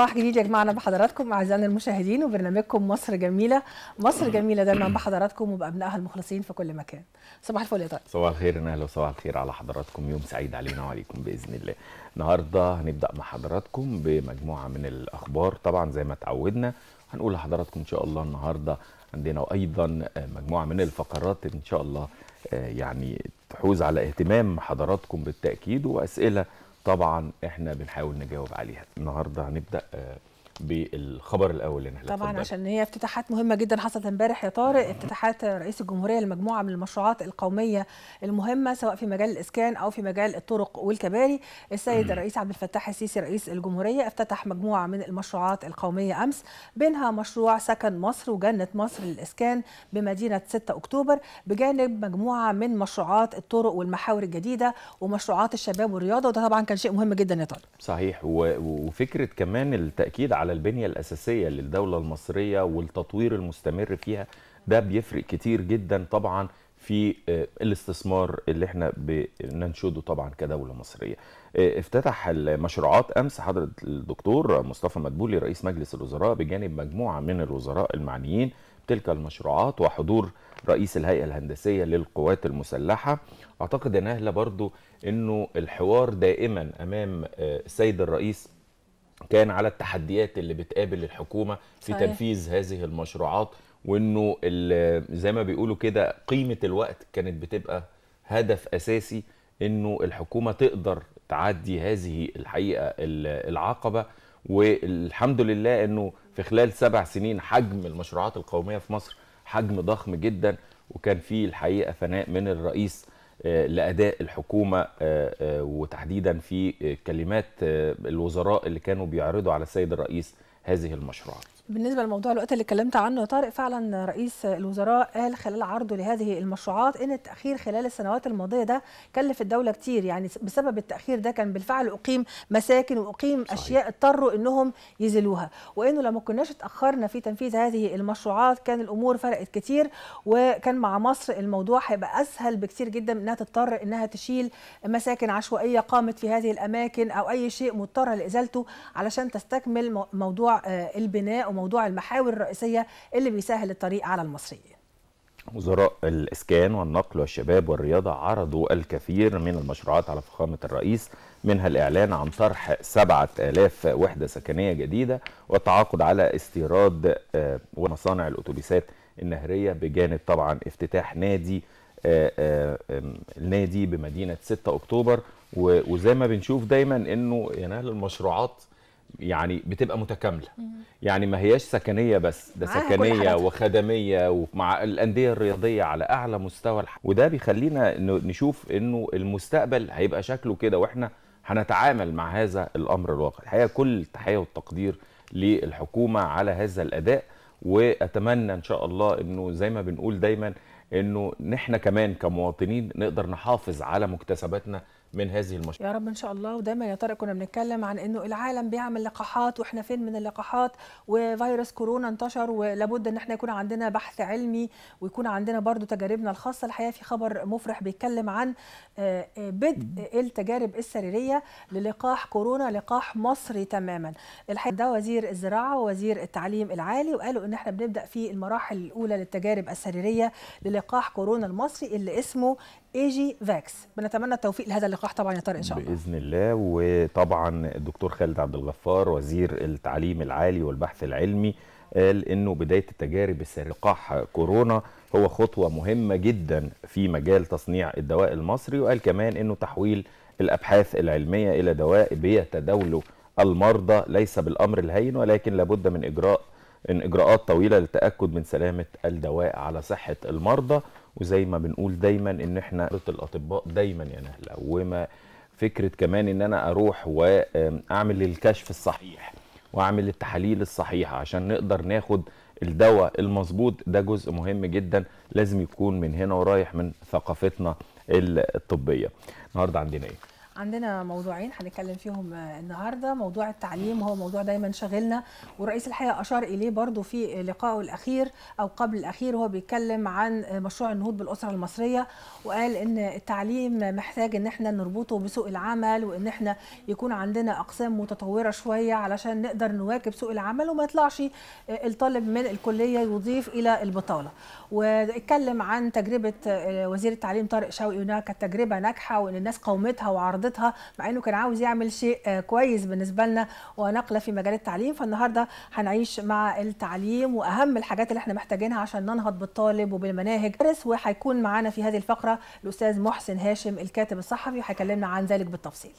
صباح جديد يا جماعه بحضراتكم اعزائنا المشاهدين وبرنامجكم مصر جميله مصر جميله دايما بحضراتكم وبابنائها المخلصين في كل مكان صباح الفل يا طارق صباح الخير يا اهلا وصباح الخير على حضراتكم يوم سعيد علينا وعليكم باذن الله النهارده هنبدا مع حضراتكم بمجموعه من الاخبار طبعا زي ما تعودنا هنقول لحضراتكم ان شاء الله النهارده عندنا ايضا مجموعه من الفقرات ان شاء الله آه، يعني تحوز على اهتمام حضراتكم بالتاكيد واسئله طبعا احنا بنحاول نجاوب عليها النهارده هنبدا آه، بالخبر الاول اللي يعني. احنا طبعا عشان هي افتتاحات مهمه جدا حصلت امبارح يا طارق نعم. افتتاحات رئيس الجمهوريه لمجموعه من المشروعات القوميه المهمه سواء في مجال الاسكان او في مجال الطرق والكباري السيد الرئيس عبد الفتاح السيسي رئيس الجمهوريه افتتح مجموعه من المشروعات القوميه امس بينها مشروع سكن مصر وجنه مصر للاسكان بمدينه 6 اكتوبر بجانب مجموعه من مشروعات الطرق والمحاور الجديده ومشروعات الشباب والرياضه وده طبعا كان شيء مهم جدا يا طارق صحيح وفكره كمان التاكيد على على البنية الأساسية للدولة المصرية والتطوير المستمر فيها ده بيفرق كتير جدا طبعا في آه، الاستثمار اللي احنا بننشده طبعا كدوله مصريه. آه، افتتح المشروعات امس حضره الدكتور مصطفى مدبولي رئيس مجلس الوزراء بجانب مجموعه من الوزراء المعنيين تلك المشروعات وحضور رئيس الهيئه الهندسيه للقوات المسلحه. اعتقد ان اهلا برضو انه الحوار دائما امام آه، السيد الرئيس كان على التحديات اللي بتقابل الحكومه في صحيح. تنفيذ هذه المشروعات وانه زي ما بيقولوا كده قيمه الوقت كانت بتبقى هدف اساسي انه الحكومه تقدر تعدي هذه الحقيقه العقبه والحمد لله انه في خلال سبع سنين حجم المشروعات القوميه في مصر حجم ضخم جدا وكان في الحقيقه فناء من الرئيس آه، لاداء الحكومه آه، آه، وتحديدا في كلمات الوزراء اللي كانوا بيعرضوا على السيد الرئيس هذه المشروعات بالنسبه لموضوع الوقت اللي اتكلمت عنه طارق فعلا رئيس الوزراء قال خلال عرضه لهذه المشروعات ان التاخير خلال السنوات الماضيه ده كلف الدوله كتير يعني بسبب التاخير ده كان بالفعل اقيم مساكن واقيم صحيح. اشياء اضطروا انهم يزيلوها وانه لما كناش اتاخرنا في تنفيذ هذه المشروعات كان الامور فرقت كتير وكان مع مصر الموضوع هيبقى اسهل بكتير جدا انها تضطر انها تشيل مساكن عشوائيه قامت في هذه الاماكن او اي شيء مضطره لازالته علشان تستكمل موضوع آه، البناء موضوع المحاور الرئيسية اللي بيسهل الطريق على المصريين وزراء الإسكان والنقل والشباب والرياضة عرضوا الكثير من المشروعات على فخامة الرئيس منها الإعلان عن طرح 7000 وحدة سكنية جديدة والتعاقد على استيراد آه، ومصانع الأتوبيسات النهرية بجانب طبعا افتتاح نادي النادي آه، آه، بمدينة 6 أكتوبر وزي ما بنشوف دايما أنه يا المشروعات يعني بتبقى متكامله يعني ما هياش سكنيه بس ده سكنيه وخدميه ومع الانديه الرياضيه على اعلى مستوى الحياة. وده بيخلينا نشوف انه المستقبل هيبقى شكله كده واحنا هنتعامل مع هذا الامر الواقع الحقيقه كل التحيه والتقدير للحكومه على هذا الاداء واتمنى ان شاء الله انه زي ما بنقول دايما انه نحن كمان كمواطنين نقدر نحافظ على مكتسباتنا من هذه المشكله يا رب ان شاء الله ودايما يا طارق كنا بنتكلم عن انه العالم بيعمل لقاحات واحنا فين من اللقاحات وفيروس كورونا انتشر ولابد ان احنا يكون عندنا بحث علمي ويكون عندنا برضو تجاربنا الخاصه الحقيقه في خبر مفرح بيتكلم عن آه، آه، بدء التجارب السريريه للقاح كورونا لقاح مصري تماما الحقيقه ده وزير الزراعه ووزير التعليم العالي وقالوا ان احنا بنبدا في المراحل الاولى للتجارب السريريه للقاح كورونا المصري اللي اسمه ايجي فاكس بنتمنى التوفيق لهذا اللقاح طبعا يا طارق ان شاء الله باذن الله وطبعا الدكتور خالد عبد الغفار وزير التعليم العالي والبحث العلمي قال انه بدايه التجارب لقاح كورونا هو خطوه مهمه جدا في مجال تصنيع الدواء المصري وقال كمان انه تحويل الابحاث العلميه الى دواء بيتداوله المرضى ليس بالامر الهين ولكن لابد من اجراء من اجراءات طويله للتاكد من سلامه الدواء على صحه المرضى وزي ما بنقول دايما ان احنا الاطباء دايما يا نهله وما فكره كمان ان انا اروح واعمل الكشف الصحيح واعمل التحاليل الصحيحه عشان نقدر ناخد الدواء المظبوط ده جزء مهم جدا لازم يكون من هنا ورايح من ثقافتنا الطبيه النهارده عندنا ايه عندنا موضوعين هنتكلم فيهم النهارده موضوع التعليم هو موضوع دايما شاغلنا والرئيس الحقيقه اشار اليه برضو في لقائه الاخير او قبل الاخير وهو بيتكلم عن مشروع النهوض بالاسره المصريه وقال ان التعليم محتاج ان احنا نربطه بسوق العمل وان احنا يكون عندنا اقسام متطوره شويه علشان نقدر نواكب سوق العمل وما يطلعش الطالب من الكليه يضيف الى البطاله واتكلم عن تجربه وزير التعليم طارق شوقي هناك تجربه ناجحه وان الناس قومتها وعرضتها رفضتها مع انه كان عاوز يعمل شيء آه، كويس بالنسبه لنا ونقله في مجال التعليم فالنهارده هنعيش مع التعليم واهم الحاجات اللي احنا محتاجينها عشان ننهض بالطالب وبالمناهج وهيكون معانا في هذه الفقره الاستاذ محسن هاشم الكاتب الصحفي وهيكلمنا عن ذلك بالتفصيل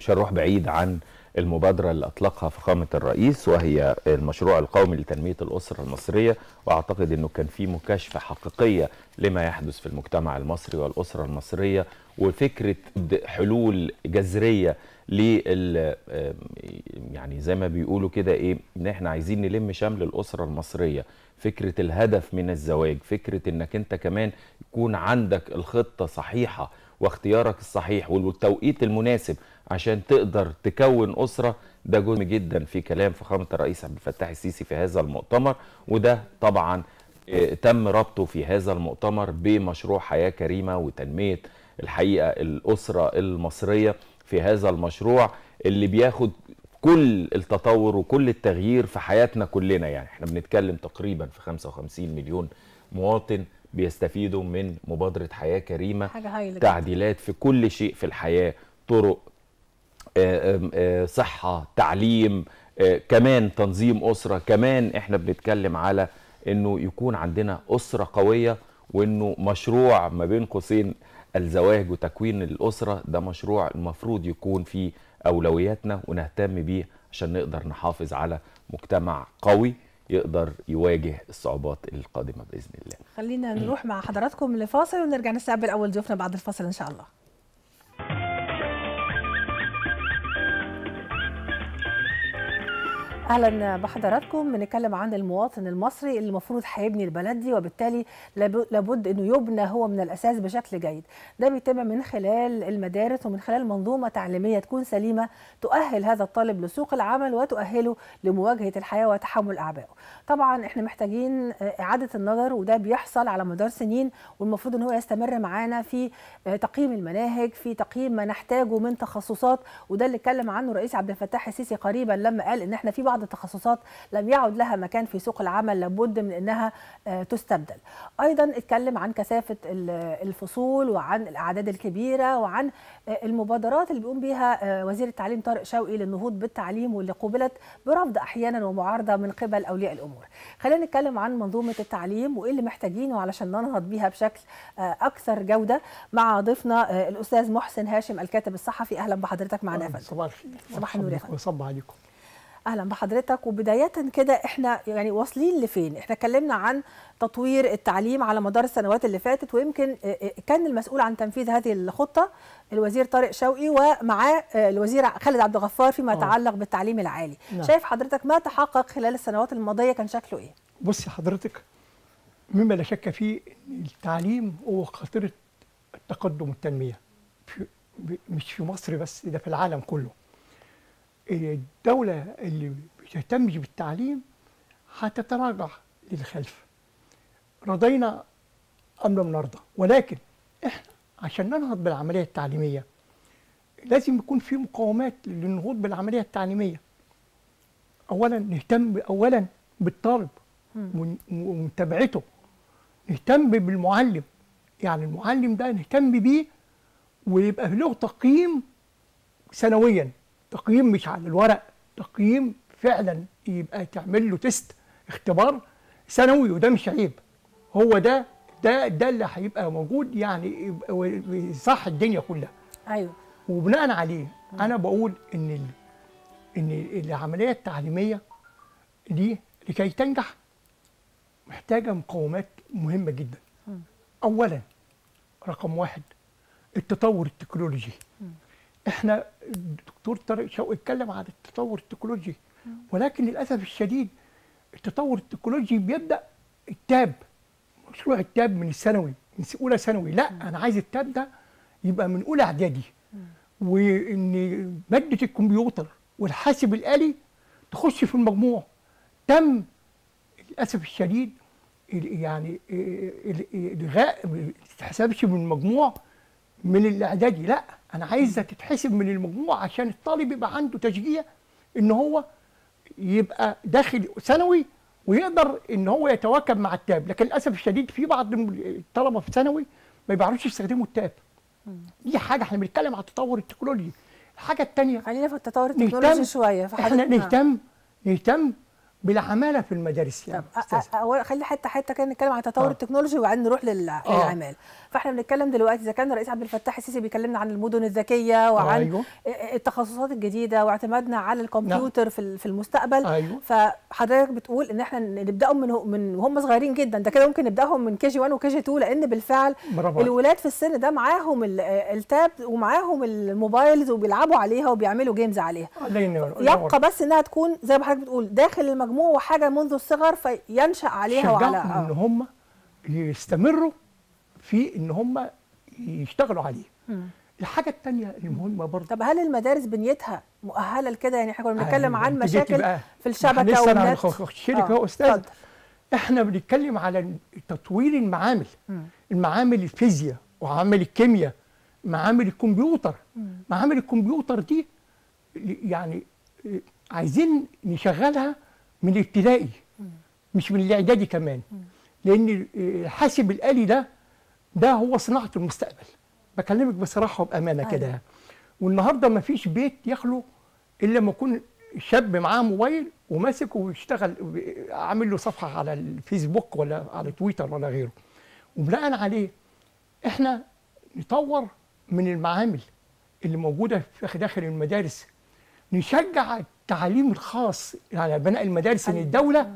مش هنروح بعيد عن المبادرة اللي أطلقها فخامة الرئيس وهي المشروع القومي لتنمية الأسرة المصرية وأعتقد أنه كان في مكاشفة حقيقية لما يحدث في المجتمع المصري والأسرة المصرية وفكره حلول جذريه ل يعني زي ما بيقولوا كده ايه ان احنا عايزين نلم شمل الاسره المصريه فكره الهدف من الزواج فكره انك انت كمان يكون عندك الخطه صحيحه واختيارك الصحيح والتوقيت المناسب عشان تقدر تكون اسره ده جزء جدا في كلام فخامه الرئيس عبد الفتاح السيسي في هذا المؤتمر وده طبعا آه، تم ربطه في هذا المؤتمر بمشروع حياه كريمه وتنميه الحقيقه الاسره المصريه في هذا المشروع اللي بياخد كل التطور وكل التغيير في حياتنا كلنا يعني احنا بنتكلم تقريبا في 55 مليون مواطن بيستفيدوا من مبادرة حياة كريمة حاجة تعديلات في كل شيء في الحياة طرق آه، آه، صحة تعليم آه، كمان تنظيم أسرة كمان احنا بنتكلم على انه يكون عندنا أسرة قوية وانه مشروع ما بين قوسين الزواج وتكوين الاسره ده مشروع المفروض يكون في اولوياتنا ونهتم بيه عشان نقدر نحافظ على مجتمع قوي يقدر يواجه الصعوبات القادمه باذن الله. خلينا نروح مع حضراتكم لفاصل ونرجع نستقبل اول ضيوفنا بعد الفاصل ان شاء الله. اهلا بحضراتكم بنتكلم عن المواطن المصري اللي المفروض هيبني البلد دي وبالتالي لابد انه يبنى هو من الاساس بشكل جيد ده بيتم من خلال المدارس ومن خلال منظومه تعليميه تكون سليمه تؤهل هذا الطالب لسوق العمل وتؤهله لمواجهه الحياه وتحمل اعبائه طبعا احنا محتاجين اعاده النظر وده بيحصل على مدار سنين والمفروض ان هو يستمر معانا في تقييم المناهج في تقييم ما نحتاجه من تخصصات وده اللي اتكلم عنه الرئيس عبد الفتاح السيسي قريبا لما قال ان احنا في بعض بعض التخصصات لم يعد لها مكان في سوق العمل لابد من انها آه، تستبدل ايضا اتكلم عن كثافه الفصول وعن الاعداد الكبيره وعن آه، المبادرات اللي بيقوم بها آه، وزير التعليم طارق شوقي للنهوض بالتعليم واللي قوبلت برفض احيانا ومعارضه من قبل اولياء الامور خلينا نتكلم عن منظومه التعليم وايه اللي محتاجينه علشان ننهض بيها بشكل اكثر جوده مع ضيفنا الاستاذ محسن هاشم الكاتب الصحفي اهلا بحضرتك معنا يا فندم صباح الخير صباح النور يا فندم وصباح عليكم اهلا بحضرتك وبدايه كده احنا يعني واصلين لفين احنا اتكلمنا عن تطوير التعليم على مدار السنوات اللي فاتت ويمكن آه، آه، كان المسؤول عن تنفيذ هذه الخطه الوزير طارق شوقي ومعاه الوزير خالد عبد الغفار فيما آه. يتعلق بالتعليم العالي نعم. شايف حضرتك ما تحقق خلال السنوات الماضيه كان شكله ايه بصي حضرتك مما لا شك فيه ان التعليم هو خطيره التقدم والتنميه مش في مصر بس ده في العالم كله إيه، الدولة اللي بتهتمش بالتعليم هتتراجع للخلف رضينا أم لم نرضى ولكن إحنا عشان ننهض بالعملية التعليمية لازم يكون في مقاومات للنهوض بالعملية التعليمية أولا نهتم أولا بالطالب ومتابعته نهتم بالمعلم يعني المعلم ده نهتم بيه ويبقى له تقييم سنويا تقييم مش على الورق تقييم فعلا يبقى تعمل له تيست اختبار سنوي وده مش عيب هو ده ده ده اللي هيبقى موجود يعني صح الدنيا كلها ايوه وبناء عليه انا بقول ان ال... ان العمليه التعليميه دي لكي تنجح محتاجه مقومات مهمه جدا اولا رقم واحد التطور التكنولوجي احنا الدكتور طارق شوقي اتكلم عن التطور التكنولوجي ولكن للاسف الشديد التطور التكنولوجي بيبدا التاب مشروع التاب من الثانوي من اولى ثانوي لا انا عايز التاب ده يبقى من اولى اعدادي وان ماده الكمبيوتر والحاسب الالي تخش في المجموع تم للاسف الشديد يعني الغاء ما تتحسبش من المجموع من الاعدادي لا انا عايزه تتحسب من المجموع عشان الطالب يبقى عنده تشجيع ان هو يبقى داخل ثانوي ويقدر ان هو يتواكب مع التاب لكن للاسف الشديد في بعض الطلبه في ثانوي ما بيعرفوش يستخدموا التاب دي حاجه احنا بنتكلم على التطور التكنولوجي الحاجه الثانيه خلينا في التطور التكنولوجي شويه احنا نهتم نهتم بالعماله في المدارس يعني طب خلي حته حته كده نتكلم عن تطور آه. التكنولوجي وبعدين نروح آه. للعماله فاحنا بنتكلم دلوقتي اذا كان الرئيس عبد الفتاح السيسي بيكلمنا عن المدن الذكيه وعن أيوه. التخصصات الجديده واعتمادنا على الكمبيوتر نعم. في المستقبل أيوه. فحضرتك بتقول ان احنا نبداهم من من وهم صغيرين جدا ده كده ممكن نبداهم من كي جي 1 وكي جي 2 لان بالفعل الولاد في السن ده معاهم التاب ومعاهم الموبايلز وبيلعبوا عليها وبيعملوا جيمز عليها يبقى بس انها تكون زي ما حضرتك بتقول داخل المجموعة مجموعه وحاجه منذ الصغر فينشا عليها وعلى اه ان هم يستمروا في ان هم يشتغلوا عليه م. الحاجه الثانيه المهمه برضه طب هل المدارس بنيتها مؤهله لكده يعني احنا كنا بنتكلم عن مشاكل في الشبكه والنت شركه آه. استاذ طب. احنا بنتكلم على تطوير المعامل م. المعامل الفيزياء وعامل الكيمياء معامل الكمبيوتر م. معامل الكمبيوتر دي يعني عايزين نشغلها من الابتدائي مش من الاعدادي كمان لان الحاسب الالي ده ده هو صناعه المستقبل بكلمك بصراحه وبامانه آه. كده أيوة. والنهارده ما فيش بيت يخلو الا لما يكون شاب معاه موبايل وماسكه ويشتغل عامل له صفحه على الفيسبوك ولا على تويتر ولا غيره وبناء عليه احنا نطور من المعامل اللي موجوده في داخل المدارس نشجع التعليم الخاص على بناء المدارس ان أيوة. الدوله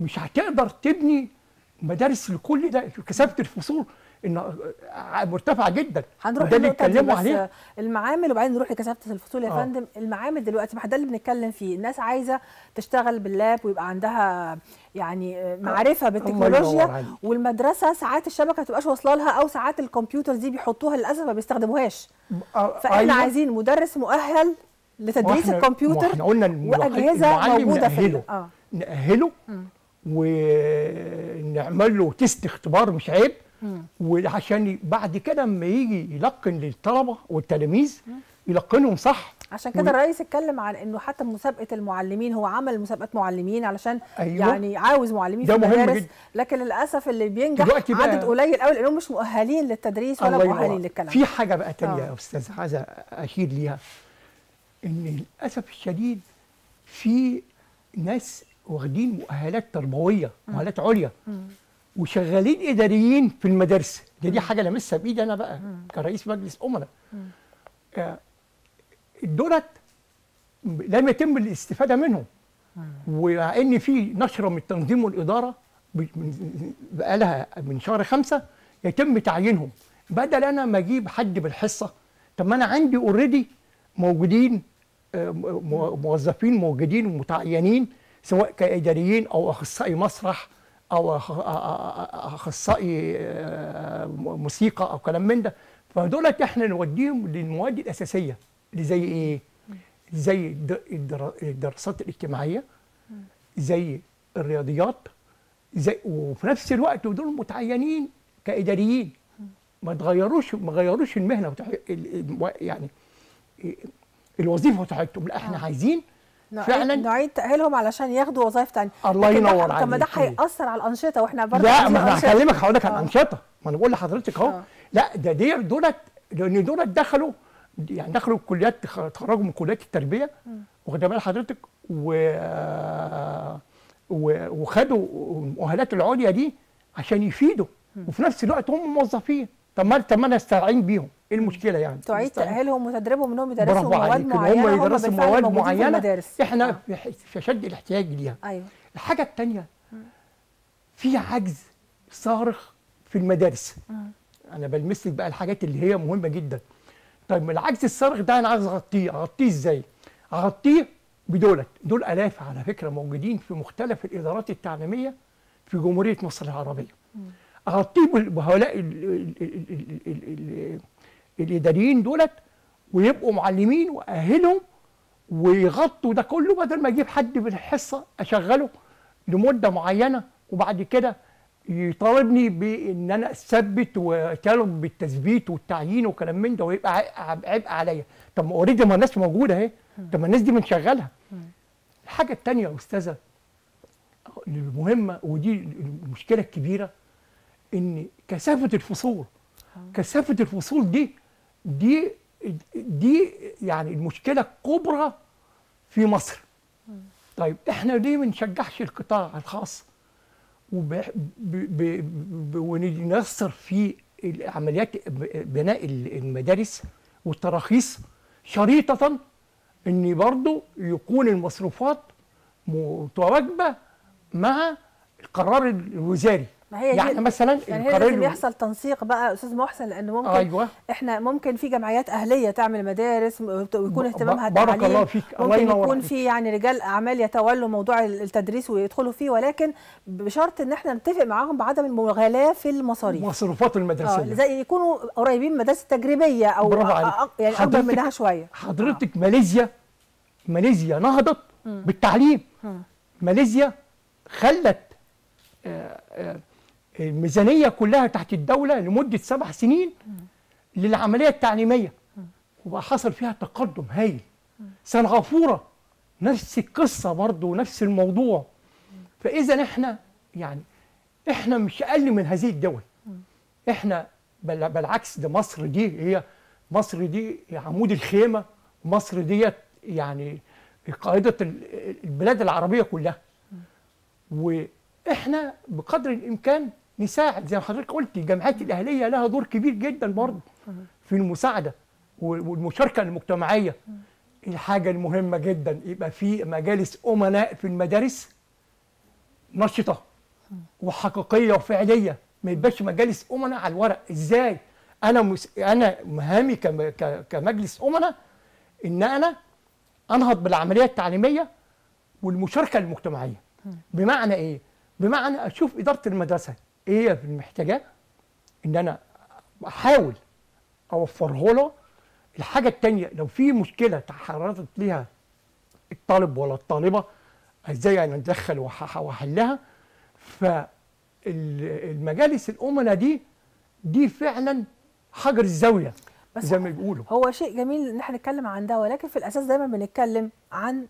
مش هتقدر تبني مدارس لكل ده كثافه الفصول ان مرتفعه جدا هنروح ده اللي اتكلموا عليه المعامل وبعدين نروح لكثافه الفصول يا آه. فندم المعامل دلوقتي ما ده اللي بنتكلم فيه الناس عايزه تشتغل باللاب ويبقى عندها يعني معرفه بالتكنولوجيا والمدرسه ساعات الشبكه ما تبقاش واصله لها او ساعات الكمبيوتر دي بيحطوها للاسف ما بيستخدموهاش آه، فاحنا أيوة. عايزين مدرس مؤهل لتدريس الكمبيوتر احنا قلنا واجهزه موجوده في آه. ناهله ونعمل له تيست اختبار مش عيب وعشان بعد كده لما يجي يلقن للطلبه والتلاميذ يلقنهم صح عشان كده و... الرئيس اتكلم عن انه حتى مسابقه المعلمين هو عمل مسابقه معلمين علشان أيوة. يعني عاوز معلمين في جدا. لكن للاسف اللي بينجح عدد قليل قوي لانهم مش مؤهلين للتدريس ولا مؤهلين للكلام في حاجه بقى ثانيه يا آه. استاذ عايز اشير ليها ان للاسف الشديد في ناس واخدين مؤهلات تربويه مؤهلات عليا وشغالين اداريين في المدارس ده دي حاجه لمسها بايدي انا بقى كرئيس مجلس امنا آه، دولت لم يتم الاستفاده منهم ومع ان في نشره من التنظيم والاداره بقى لها من شهر خمسه يتم تعيينهم بدل انا ما اجيب حد بالحصه طب ما انا عندي اوريدي موجودين موظفين موجودين ومتعينين سواء كاداريين او اخصائي مسرح او اخصائي آه، موسيقى او كلام من ده فدولت احنا نوديهم للمواد الاساسيه اللي زي ايه؟ زي الدراسات الاجتماعيه زي الرياضيات زي وفي نفس الوقت دول متعينين كاداريين ما تغيروش ما غيروش المهنه يعني الوظيفه بتاعتهم لا احنا آه. عايزين فعلا نعيد تاهيلهم علشان ياخدوا وظائف ثانيه الله ينور عليك طب ما ده هياثر على الانشطه واحنا برضه لا ما انا هكلمك هقول لك عن آه. الانشطه ما انا بقول لحضرتك اهو آه. لا ده دي دولت لان دولت دخلوا يعني دخلوا الكليات تخرجوا من كليات التربيه واخد بال حضرتك و... و... وخدوا المؤهلات العليا دي عشان يفيدوا وفي نفس الوقت هم موظفين طب ما طب ما انا استعين بيهم ايه المشكله يعني تعيد تاهيلهم وتدريبهم انهم يدرسوا مواد معينه هم يدرسوا مواد معينه احنا آه. في شد الاحتياج ليها ايوه الحاجه الثانيه في عجز صارخ في المدارس مم. انا بلمس لك بقى الحاجات اللي هي مهمه جدا طيب العجز الصارخ ده انا عايز اغطيه اغطيه ازاي اغطيه بدولت دول الاف على فكره موجودين في مختلف الادارات التعليميه في جمهوريه مصر العربيه مم. اغطيه بهؤلاء الاداريين دولت ويبقوا معلمين واهلهم ويغطوا ده كله بدل ما اجيب حد بالحصه الحصه اشغله لمده معينه وبعد كده يطالبني بان انا اثبت واتكلم بالتثبيت والتعيين وكلام من ده ويبقى عبء عليا طب ما اوريدي ما الناس موجوده اهي طب ما الناس دي بنشغلها الحاجه الثانيه يا استاذه المهمه ودي المشكله الكبيره ان كثافه الفصول كثافه الفصول دي دي دي يعني المشكله الكبرى في مصر طيب احنا ليه ما نشجعش القطاع الخاص ونيسر في عمليات بناء المدارس والتراخيص شريطه ان برضه يكون المصروفات متواجبه مع القرار الوزاري ما هي يعني مثلا يعني هي لازم يحصل تنسيق بقى استاذ محسن لان ممكن أيوة. احنا ممكن في جمعيات اهليه تعمل مدارس ويكون اهتمامها التعليم بارك الله فيك الله ممكن يكون في يعني رجال اعمال يتولوا موضوع التدريس ويدخلوا فيه ولكن بشرط ان احنا نتفق معاهم بعدم المغالاه في المصاريف مصروفات المدرسيه آه، زي يكونوا قريبين مدارس تجريبيه او يعني اكبر منها شويه حضرتك آه. ماليزيا ماليزيا نهضت م. بالتعليم م. ماليزيا خلت آه آه الميزانيه كلها تحت الدوله لمده سبع سنين للعمليه التعليميه وبقى حصل فيها تقدم هايل سنغافوره نفس القصه برضه ونفس الموضوع فاذا احنا يعني احنا مش اقل من هذه الدول احنا بالعكس ده مصر دي هي مصر دي عمود الخيمه مصر ديت يعني قاعده البلاد العربيه كلها واحنا بقدر الامكان نساعد زي ما حضرتك قلتي الجامعات الاهليه لها دور كبير جدا برضه في المساعده والمشاركه المجتمعيه الحاجه المهمه جدا يبقى في مجالس امناء في المدارس نشطه وحقيقيه وفعليه ما يبقاش مجالس امناء على الورق ازاي انا مس... انا مهامي كم... ك... كمجلس امناء ان انا انهض بالعمليه التعليميه والمشاركه المجتمعيه بمعنى ايه بمعنى اشوف اداره المدرسه ايه اللي محتاجاه ان انا احاول اوفره له الحاجه الثانيه لو في مشكله تعرضت ليها الطالب ولا الطالبه ازاي انا اتدخل واحلها فالمجالس الامنا دي دي فعلا حجر الزاويه بس زي ما بيقولوا هو شيء جميل ان احنا نتكلم عن ده ولكن في الاساس دايما بنتكلم عن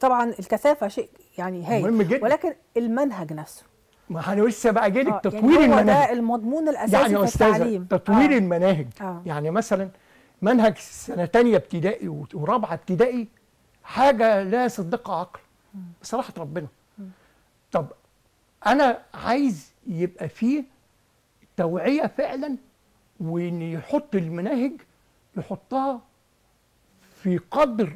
طبعا الكثافه شيء يعني هايل مهم جدا ولكن المنهج نفسه ما انا لسه بقى جاي لك تطوير آه، يعني هو المناهج ده المضمون يعني الاساسي يعني في التعليم تطوير آه. المناهج آه. يعني مثلا منهج سنه ثانيه ابتدائي ورابعه ابتدائي حاجه لا صدق عقل بصراحه ربنا طب انا عايز يبقى فيه توعيه فعلا وان يحط المناهج يحطها في قدر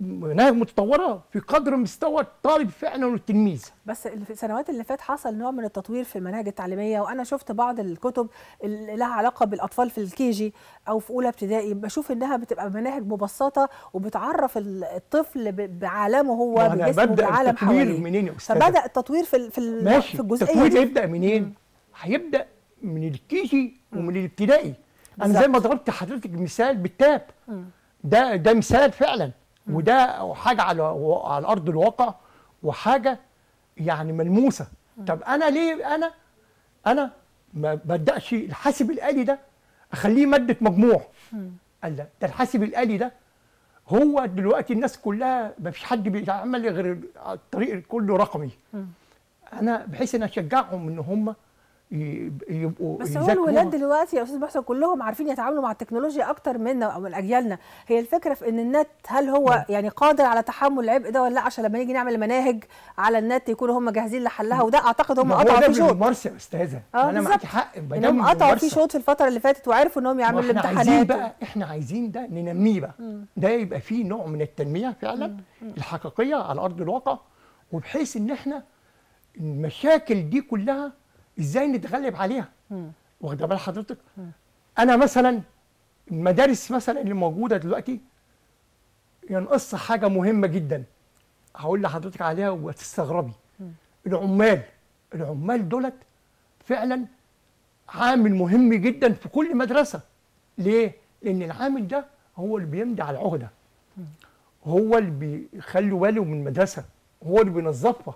مناهج متطوره في قدر مستوى الطالب فعلا والتلميذ بس في السنوات اللي فات حصل نوع من التطوير في المناهج التعليميه وانا شفت بعض الكتب اللي لها علاقه بالاطفال في الكي جي او في اولى ابتدائي بشوف انها بتبقى مناهج مبسطه وبتعرف الطفل بعالمه هو يعني أنا بجسمه بعالم التطوير حواليه منين يا استاذ فبدا التطوير في في ماشي. في الجزئيه التطوير هيبدا منين هيبدا من الكي جي ومن الابتدائي انا زي ما ضربت حضرتك مثال بالتاب ده ده مثال فعلا وده حاجه على على ارض الواقع وحاجه يعني ملموسه طب انا ليه انا انا ما بدأش الحاسب الآلي ده أخليه مادة مجموع قال لا ده الحاسب الآلي ده هو دلوقتي الناس كلها ما فيش حد بيعمل غير الطريق كله رقمي أنا بحيث أن أشجعهم إن هم يبقوا بس هو الولاد دلوقتي يا استاذ محسن كلهم عارفين يتعاملوا مع التكنولوجيا اكتر منا او من اجيالنا هي الفكره في ان النت هل هو م. نعم. يعني قادر على تحمل العبء ده ولا لا عشان لما نيجي نعمل مناهج على النت يكونوا هم جاهزين لحلها وده اعتقد هم قطعوا في شوط الممارسه يا استاذه آه انا معاكي حق انهم قطعوا في شوط في الفتره اللي فاتت وعرفوا انهم يعملوا الامتحانات احنا عايزين بقى احنا عايزين ده ننميه بقى م. ده يبقى فيه نوع من التنميه فعلا م. م. الحقيقيه على ارض الواقع وبحيث ان احنا المشاكل دي كلها ازاي نتغلب عليها واخد بال حضرتك انا مثلا المدارس مثلا اللي موجوده دلوقتي ينقص حاجه مهمه جدا هقول لحضرتك عليها وهتستغربي العمال العمال دولت فعلا عامل مهم جدا في كل مدرسه ليه لان العامل ده هو اللي بيمضي على العهده هو اللي بيخلي باله من المدرسه هو اللي بينظفها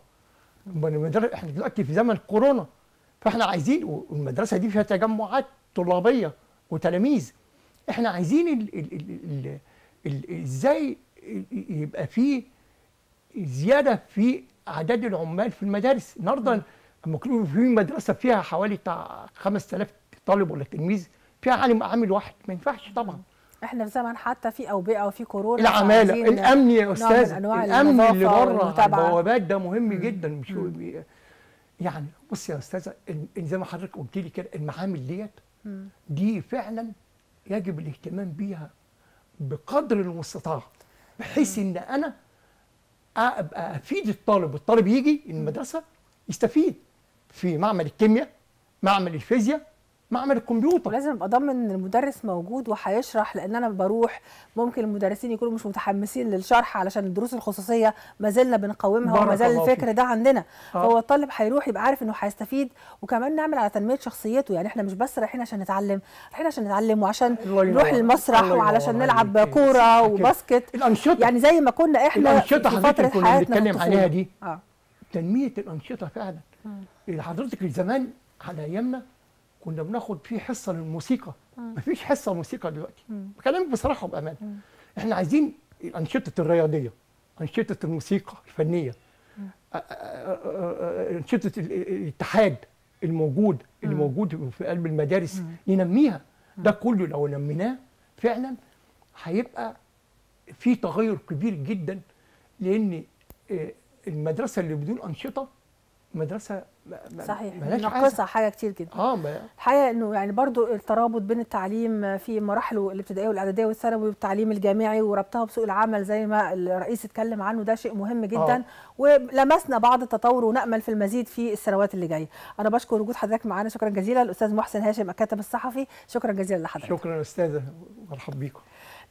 احنا دلوقتي في زمن كورونا فاحنا عايزين والمدرسه دي فيها تجمعات طلابيه وتلاميذ احنا عايزين ازاي يبقى في زياده في اعداد العمال في المدارس النهارده لما في مدرسه فيها حوالي بتاع 5000 طالب ولا تلميذ فيها عالم عامل واحد ما ينفعش طبعا احنا في زمن حتى في اوبئه وفي كورونا العماله الامن يا استاذ الامن اللي بره البوابات ده مهم جدا مش يعني بص يا استاذه زي ما حضرتك قلت لي كده المعامل ديت دي فعلا يجب الاهتمام بيها بقدر المستطاع بحيث ان انا ابقى افيد الطالب الطالب يجي المدرسه يستفيد في معمل الكيمياء معمل الفيزياء معمل الكمبيوتر لازم ابقى ضامن ان المدرس موجود وهيشرح لان انا بروح ممكن المدرسين يكونوا مش متحمسين للشرح علشان الدروس الخصوصيه ما زلنا بنقاومها وما زال الفكر ده عندنا آه. فهو الطالب هيروح يبقى عارف انه هيستفيد وكمان نعمل على تنميه شخصيته يعني احنا مش بس رايحين عشان نتعلم رايحين عشان نتعلم وعشان نروح المسرح وعلشان نلعب إيه، كوره إيه، إيه. وباسكت الانشطه يعني زي ما كنا احنا في فتره حياتنا بنتكلم عليها دي آه. تنميه الانشطه فعلا حضرتك زمان على ايامنا كنا بناخد فيه حصه للموسيقى آه. مفيش حصه موسيقى دلوقتي بكلمك بصراحه وبامانه احنا عايزين انشطه الرياضيه انشطه الموسيقى الفنيه انشطه الاتحاد الموجود اللي موجود في قلب المدارس ننميها ده كله لو نميناه فعلا هيبقى في تغير كبير جدا لان آه، المدرسه اللي بدون انشطه مدرسه ما صحيح ناقصها حاجه كتير جدا اه الحقيقه انه يعني برضو الترابط بين التعليم في مراحله الابتدائيه والاعداديه والثانوي والتعليم الجامعي وربطها بسوق العمل زي ما الرئيس اتكلم عنه ده شيء مهم جدا آه. ولمسنا بعض التطور ونامل في المزيد في السنوات اللي جايه انا بشكر وجود حضرتك معانا شكرا جزيلا الاستاذ محسن هاشم الكاتب الصحفي شكرا جزيلا لحضرتك شكرا استاذه مرحبا بيكم